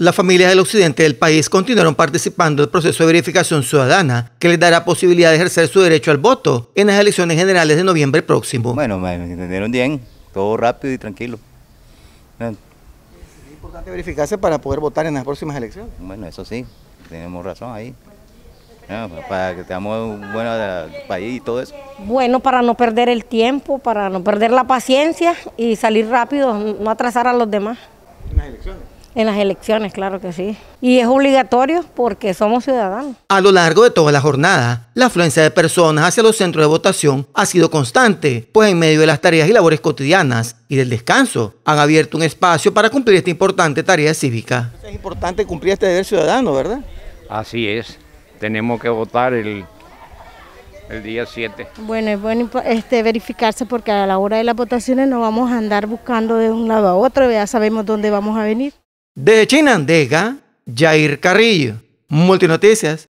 Las familias del occidente del país continuaron participando del proceso de verificación ciudadana que les dará posibilidad de ejercer su derecho al voto en las elecciones generales de noviembre próximo. Bueno, me entendieron bien, todo rápido y tranquilo. Es importante verificarse para poder votar en las próximas elecciones. Bueno, eso sí, tenemos razón ahí. Ah, para que tengamos un buen ah, país y todo eso. Bueno, para no perder el tiempo, para no perder la paciencia y salir rápido, no atrasar a los demás. En las elecciones, claro que sí. Y es obligatorio porque somos ciudadanos. A lo largo de toda la jornada, la afluencia de personas hacia los centros de votación ha sido constante, pues en medio de las tareas y labores cotidianas y del descanso, han abierto un espacio para cumplir esta importante tarea cívica. Es importante cumplir este deber ciudadano, ¿verdad? Así es. Tenemos que votar el el día 7. Bueno, es bueno este, verificarse porque a la hora de las votaciones no vamos a andar buscando de un lado a otro, ya sabemos dónde vamos a venir. Desde Chinandega, Jair Carrillo, Multinoticias.